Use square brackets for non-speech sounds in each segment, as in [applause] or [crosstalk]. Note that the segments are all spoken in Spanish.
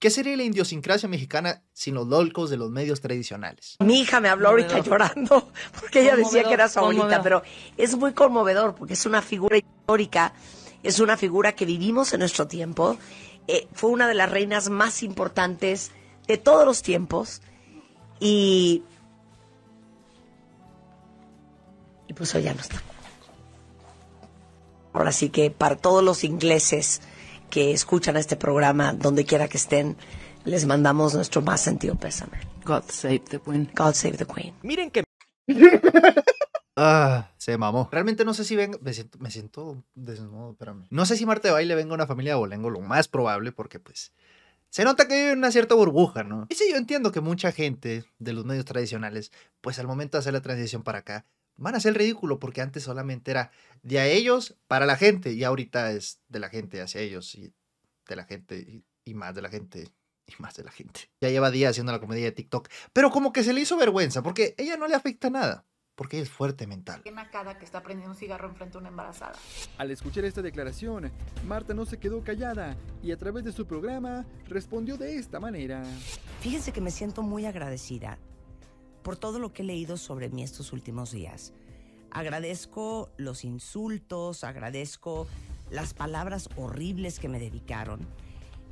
¿Qué sería la idiosincrasia mexicana sin los dolcos de los medios tradicionales? Mi hija me habló ahorita llorando [laughs] porque ella decía que era su abuelita, pero es muy conmovedor porque es una figura histórica, es una figura que vivimos en nuestro tiempo, eh, fue una de las reinas más importantes de todos los tiempos y, y pues hoy ya no está. Ahora sí que para todos los ingleses que escuchan este programa donde quiera que estén. Les mandamos nuestro más sentido pésame. God save the Queen. God save the Queen. Miren que. [laughs] Ah, se mamó. Realmente no sé si vengo. Me siento, desnudo, espérame. No sé si Marte de Baile venga a una familia de Bolengo, lo más probable, porque pues. Se nota que vive una cierta burbuja, ¿no? Y sí, yo entiendo que mucha gente de los medios tradicionales, pues al momento de hacer la transición para acá, van a ser ridículo porque antes solamente era de a ellos para la gente y ahorita es de la gente hacia ellos y de la gente y, más de la gente y más de la gente. Ya lleva días haciendo la comedia de TikTok, pero como que se le hizo vergüenza porque ella no le afecta nada porque es fuerte mental. que está prendiendo un cigarro enfrente una embarazada. Al escuchar esta declaración, Marta no se quedó callada y a través de su programa respondió de esta manera. Fíjense que me siento muy agradecida por todo lo que he leído sobre mí estos últimos días. Agradezco los insultos, agradezco las palabras horribles que me dedicaron.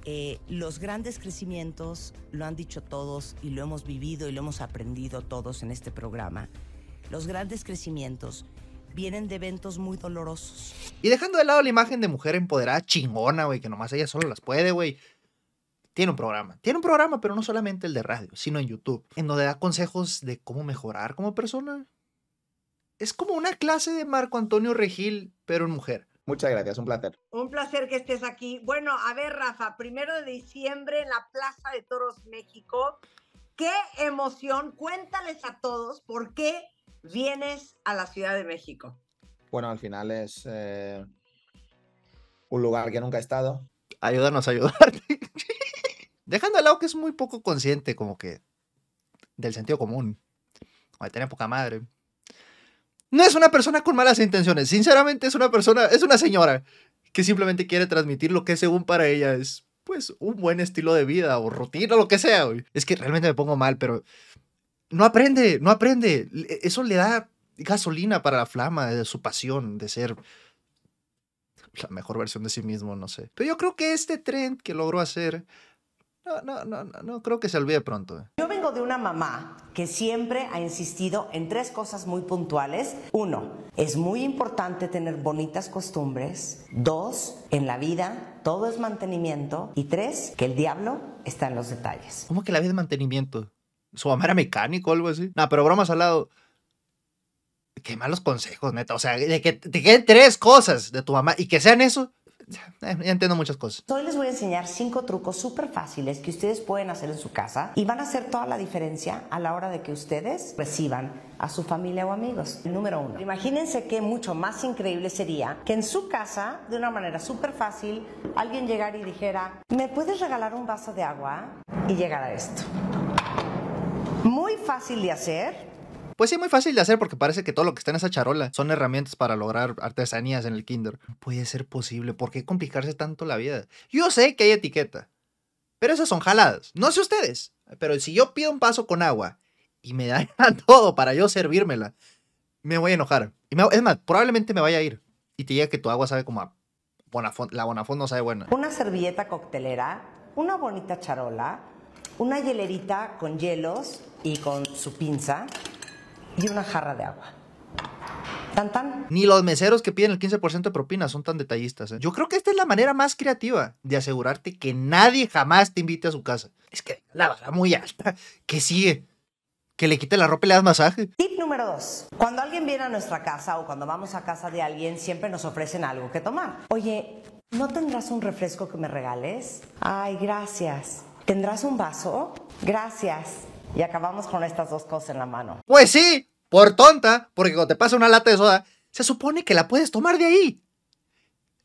Eh, los grandes crecimientos lo han dicho todos y lo hemos vivido y lo hemos aprendido todos en este programa. Los grandes crecimientos vienen de eventos muy dolorosos. Y dejando de lado la imagen de mujer empoderada chingona, güey, que nomás ella solo las puede, güey. Tiene un programa. Tiene un programa, pero no solamente el de radio, sino en YouTube, en donde da consejos de cómo mejorar como persona. Es como una clase de Marco Antonio Regil, pero en mujer. Muchas gracias, un placer. Un placer que estés aquí. Bueno, a ver, Rafa, primero de diciembre en la Plaza de Toros México. Qué emoción. Cuéntales a todos por qué vienes a la Ciudad de México. Bueno, al final es eh, un lugar que nunca he estado. Ayúdanos a ayudarte. Dejando al lado que es muy poco consciente, como que del sentido común, o de tener poca madre. No es una persona con malas intenciones, sinceramente es una persona, es una señora que simplemente quiere transmitir lo que según para ella es pues un buen estilo de vida o rutina o lo que sea. Güey. Es que realmente me pongo mal, pero no aprende, no aprende. Eso le da gasolina para la flama de su pasión de ser la mejor versión de sí mismo, no sé. Pero yo creo que este trend que logró hacer no, no, no, no, creo que se olvide pronto. Eh. Yo vengo de una mamá que siempre ha insistido en tres cosas muy puntuales. Uno, es muy importante tener bonitas costumbres. Dos, en la vida todo es mantenimiento. Y tres, que el diablo está en los detalles. ¿Cómo que la vida es mantenimiento? ¿Su mamá era mecánico o algo así? No, pero bromas al lado. Qué malos consejos, neta. O sea, de que te queden tres cosas de tu mamá y que sean eso ya entiendo muchas cosas. Hoy les voy a enseñar cinco trucos súper fáciles que ustedes pueden hacer en su casa y van a hacer toda la diferencia a la hora de que ustedes reciban a su familia o amigos. número uno, imagínense que mucho más increíble sería que en su casa, de una manera súper fácil, alguien llegara y dijera, ¿me puedes regalar un vaso de agua? Y llegara esto. Muy fácil de hacer, pues sí, muy fácil de hacer porque parece que todo lo que está en esa charola son herramientas para lograr artesanías en el kinder. Puede ser posible, ¿por qué complicarse tanto la vida? Yo sé que hay etiqueta, pero esas son jaladas. No sé ustedes, pero si yo pido un paso con agua y me dan [laughs] todo para yo servírmela, me voy a enojar. Y es más, probablemente me vaya a ir y te diga que tu agua sabe como a Bonafont, la Bonafont no sabe buena. Una servilleta coctelera, una bonita charola, una hielerita con hielos y con su pinza, y una jarra de agua. Tan, tan. Ni los meseros que piden el 15% de propina son tan detallistas. ¿eh? Yo creo que esta es la manera más creativa de asegurarte que nadie jamás te invite a su casa. Es que la verdad muy alta. que sigue? Que le quite la ropa y le das masaje. Tip número 2. Cuando alguien viene a nuestra casa o cuando vamos a casa de alguien, siempre nos ofrecen algo que tomar. Oye, ¿no tendrás un refresco que me regales? Ay, gracias. ¿Tendrás un vaso? Gracias. Y acabamos con estas dos cosas en la mano. Pues sí, por tonta, porque cuando te pasa una lata de soda, se supone que la puedes tomar de ahí.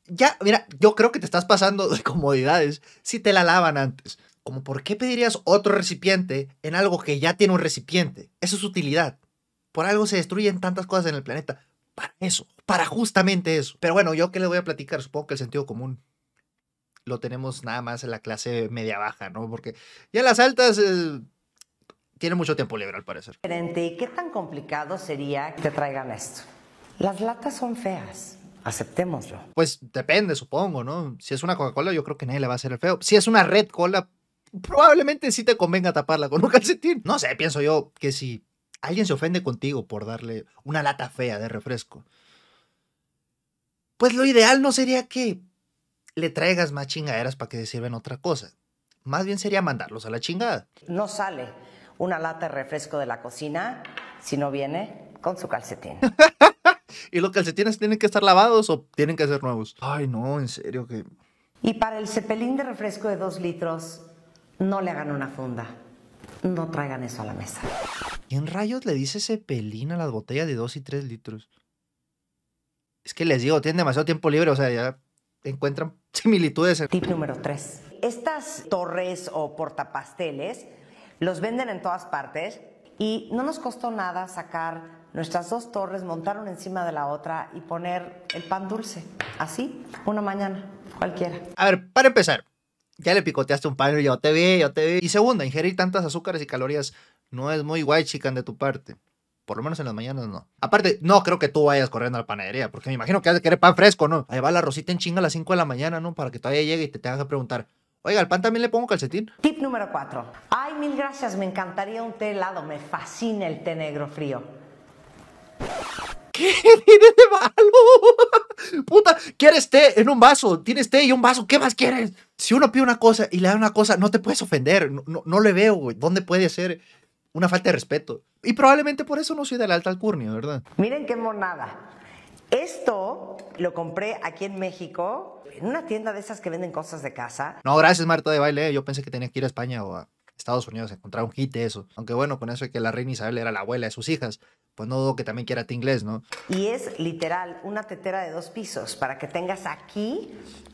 Ya, mira, yo creo que te estás pasando de comodidades si te la lavan antes. Como, ¿por qué pedirías otro recipiente en algo que ya tiene un recipiente? Eso es utilidad. Por algo se destruyen tantas cosas en el planeta. Para eso, para justamente eso. Pero bueno, yo que le voy a platicar, supongo que el sentido común lo tenemos nada más en la clase media baja, ¿no? Porque ya las altas eh, tiene mucho tiempo libre al parecer. ¿Y qué tan complicado sería que te traigan esto? Las latas son feas. Aceptémoslo. Pues depende, supongo, ¿no? Si es una Coca-Cola, yo creo que nadie le va a hacer el feo. Si es una Red Cola, probablemente sí te convenga taparla con un calcetín. No sé, pienso yo que si alguien se ofende contigo por darle una lata fea de refresco, pues lo ideal no sería que le traigas más chingaderas para que le sirven otra cosa. Más bien sería mandarlos a la chingada. No sale una lata de refresco de la cocina si no viene con su calcetín. [laughs] ¿Y los calcetines tienen que estar lavados o tienen que ser nuevos? Ay, no, en serio que... Y para el cepelín de refresco de dos litros, no le hagan una funda. No traigan eso a la mesa. ¿Quién rayos le dice cepelín a las botellas de dos y tres litros? Es que les digo, tienen demasiado tiempo libre, o sea, ya encuentran [laughs] similitudes. Tip número tres. Estas torres o portapasteles los venden en todas partes y no nos costó nada sacar nuestras dos torres, montar una encima de la otra y poner el pan dulce. Así, una mañana, cualquiera. A ver, para empezar, ya le picoteaste un pan, y yo te vi, yo te vi. Y segunda, ingerir tantas azúcares y calorías no es muy guay, chican, de tu parte. Por lo menos en las mañanas no. Aparte, no creo que tú vayas corriendo a la panadería, porque me imagino que has de querer pan fresco, ¿no? Ahí va la rosita en chinga a las 5 de la mañana, ¿no? Para que todavía llegue y te tengas que preguntar, Oiga, al pan también le pongo calcetín. Tip número 4. Ay, mil gracias, me encantaría un té helado, me fascina el té negro frío. ¿Qué tiene [laughs] de malo? [laughs] Puta, quieres té en un vaso, tienes té y un vaso, ¿qué más quieres? Si uno pide una cosa y le da una cosa, no te puedes ofender, no, le veo, güey, ¿dónde puede ser una falta de respeto? Y probablemente por eso no soy de la alta alcurnia, ¿verdad? Miren qué monada. Esto lo compré aquí en México en una tienda de esas que venden cosas de casa. No, gracias Marta de Baile, ¿eh? yo pensé que tenía que ir a España o a Estados Unidos a encontrar un hit de eso. Aunque bueno, con eso de que la reina Isabel era la abuela de sus hijas, pues no dudo que también quiera té inglés, ¿no? Y es literal una tetera de dos pisos para que tengas aquí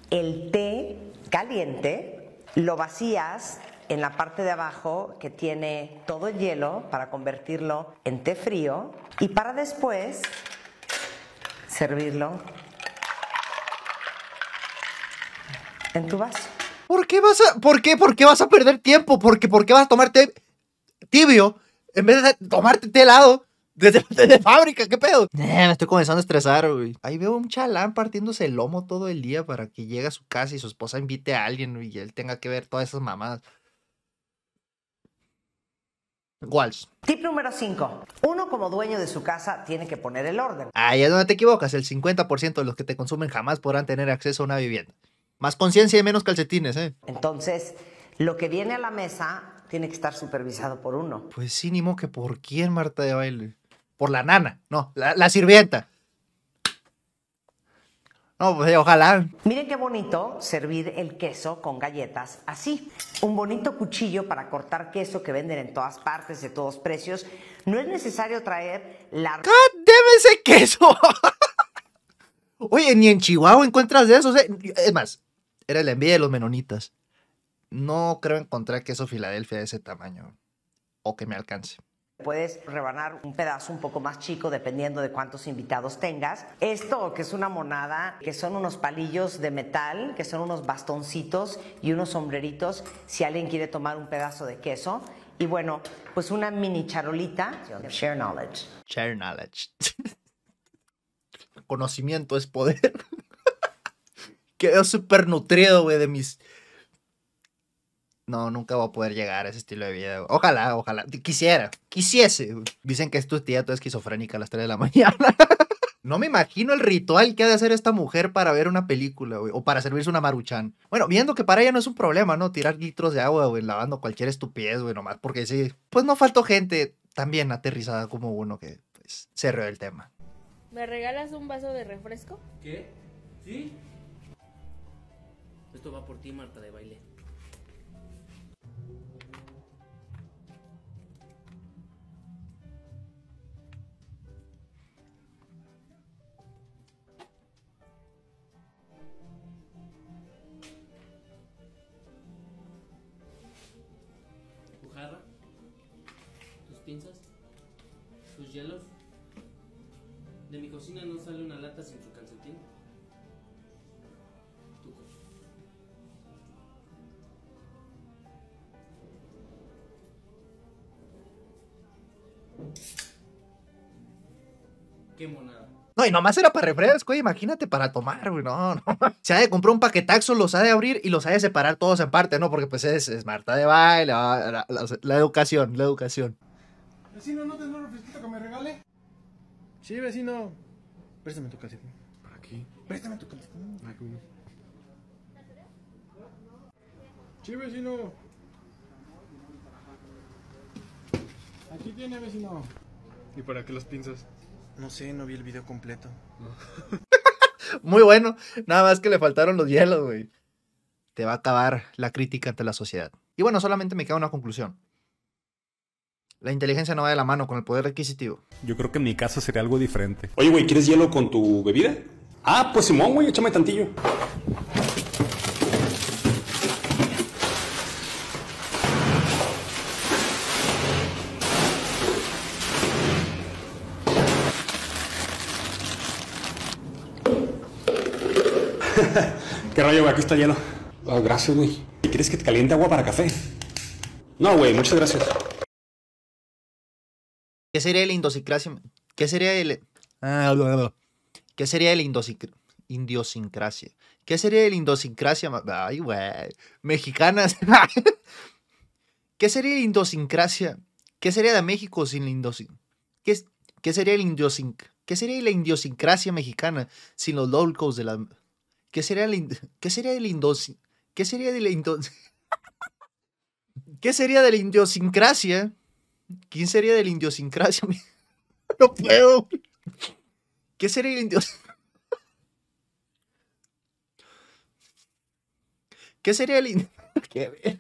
el té caliente, lo vacías en la parte de abajo que tiene todo el hielo para convertirlo en té frío y para después servirlo en tu vaso. ¿Por qué vas a, por qué, por qué vas a perder tiempo? ¿Por qué, por qué vas a tomarte tibio en vez de tomarte té helado? Desde, [laughs] fábrica, ¿qué pedo? Eh, me estoy comenzando a estresar, güey. Ahí veo un chalán partiéndose el lomo todo el día para que llegue a su casa y su esposa invite a alguien y él tenga que ver todas esas mamadas. Walsh. Tip número 5. Uno como dueño de su casa tiene que poner el orden. Ahí es donde te equivocas. El 50% de los que te consumen jamás podrán tener acceso a una vivienda. Más conciencia y menos calcetines, ¿eh? Entonces, lo que viene a la mesa tiene que estar supervisado por uno. Pues sí, ni modo que por quién, Marta de Baile. Por la nana, no, la, sirvienta. No, pues ojalá. Miren qué bonito servir el queso con galletas así. Un bonito cuchillo para cortar queso que venden en todas partes, de todos precios. No es necesario traer la... debe ese queso! [laughs] Oye, ni en Chihuahua encuentras de esos. ¿eh? Es más, era la envidia de los menonitas. No creo encontrar queso Filadelfia de ese tamaño o que me alcance. Puedes rebanar un pedazo un poco más chico dependiendo de cuántos invitados tengas. Esto que es una monada, que son unos palillos de metal, que son unos bastoncitos y unos sombreritos si alguien quiere tomar un pedazo de queso. Y bueno, pues una mini charolita. Share knowledge. Share knowledge. [laughs] Conocimiento es poder quedo súper nutrido, güey, de mis... No, nunca voy a poder llegar a ese estilo de vida. Ojalá, ojalá. Quisiera, quisiese. Dicen que es tu tía toda esquizofrénica a las 3 de la [laughs] mañana. no me imagino el ritual que ha de hacer esta mujer para ver una película, güey. O para servirse una maruchan. Bueno, viendo que para ella no es un problema, ¿no? Tirar litros de agua, güey, lavando cualquier estupidez, güey, nomás. Porque sí, pues no faltó gente también aterrizada como uno que, pues, cerró el tema. ¿Me regalas un vaso de refresco? ¿Qué? ¿Sí? Esto va por ti, Marta de baile. Tu jarra, tus pinzas, tus hielos. De mi cocina no sale una lata sin su calcetín. No, y nomás era para refresco, eh, Imagínate para tomar, güey. No, no. [laughs] Se ha de comprar un paquetaxo, los ha de abrir y los ha de separar todos en parte, ¿no? Porque pues es, Marta de baile, ah, la, educación, la educación. Vecino, ¿no tienes un refresquito que me regale? Sí, vecino. Préstame tu calcetín. ¿Para qué? Préstame tu calcetín. Ay, ah, Sí, vecino. Aquí tiene, vecino. ¿Y para qué las pinzas? No sé, no vi el video completo. [laughs] Muy bueno. Nada más que le faltaron los hielos, güey. Te va a acabar la crítica ante la sociedad. Y bueno, solamente me queda una conclusión. La inteligencia no va de la mano con el poder adquisitivo. Yo creo que en mi caso sería algo diferente. Oye, güey, ¿quieres hielo con tu bebida? Ah, pues Simón, güey, échame tantillo. rollo, güey? Aquí está lleno. Ah, gracias, güey. ¿Quieres que te caliente agua para café? No, güey, muchas gracias. ¿Qué sería la indosincrasia? ¿Qué sería el... Ah, ¿Qué sería el indosincrasia? indiosincrasia? ¿Qué sería el indosincrasia? Ay, güey. Mexicanas. [laughs] ¿Qué sería la indosincrasia? ¿Qué sería de México sin la indosincrasia? ¿Qué, ¿Qué, sería el ¿Qué sería la idiosincrasia mexicana sin los locos de la... ¿Qué sería el ¿Qué sería ¿Qué sería de la [laughs] ¿Qué sería de la idiosincrasia? ¿Quién sería de la idiosincrasia? [laughs] No puedo. ¿Qué sería el... indios [laughs] ¿Qué sería el